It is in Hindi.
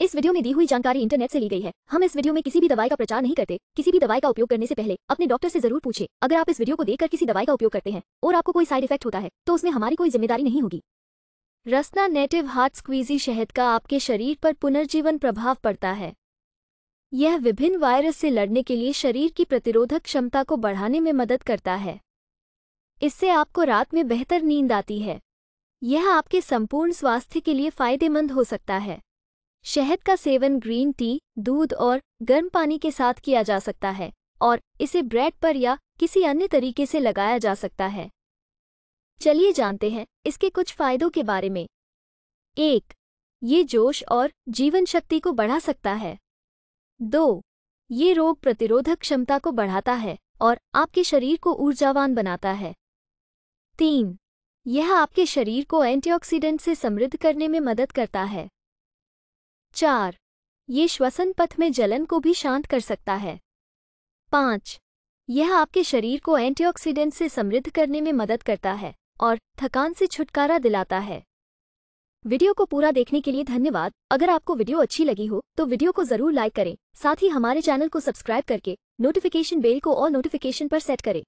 इस वीडियो में दी हुई जानकारी इंटरनेट से ली गई है हम इस वीडियो में किसी भी दवाई का प्रचार नहीं करते किसी भी दवाई का उपयोग करने से पहले अपने डॉक्टर से जरूर पूछे अगर आप इस वीडियो को देखकर किसी दवाई का उपयोग करते हैं और आपको कोई साइड इफेक्ट होता है तो उसमें हमारी कोई जिम्मेदारी नहीं होगी रसना नेटिव हार्ट स्क्वीजी शहद का आपके शरीर पर पुनर्जीवन प्रभाव पड़ता है यह विभिन्न वायरस से लड़ने के लिए शरीर की प्रतिरोधक क्षमता को बढ़ाने में मदद करता है इससे आपको रात में बेहतर नींद आती है यह आपके संपूर्ण स्वास्थ्य के लिए फायदेमंद हो सकता है शहद का सेवन ग्रीन टी दूध और गर्म पानी के साथ किया जा सकता है और इसे ब्रेड पर या किसी अन्य तरीके से लगाया जा सकता है चलिए जानते हैं इसके कुछ फायदों के बारे में एक ये जोश और जीवन शक्ति को बढ़ा सकता है दो ये रोग प्रतिरोधक क्षमता को बढ़ाता है और आपके शरीर को ऊर्जावान बनाता है तीन यह आपके शरीर को एंटीऑक्सीडेंट से समृद्ध करने में मदद करता है चार ये श्वसन पथ में जलन को भी शांत कर सकता है पाँच यह आपके शरीर को एंटीऑक्सीडेंट से समृद्ध करने में मदद करता है और थकान से छुटकारा दिलाता है वीडियो को पूरा देखने के लिए धन्यवाद अगर आपको वीडियो अच्छी लगी हो तो वीडियो को जरूर लाइक करें साथ ही हमारे चैनल को सब्सक्राइब करके नोटिफिकेशन बेल को और नोटिफिकेशन पर सेट करें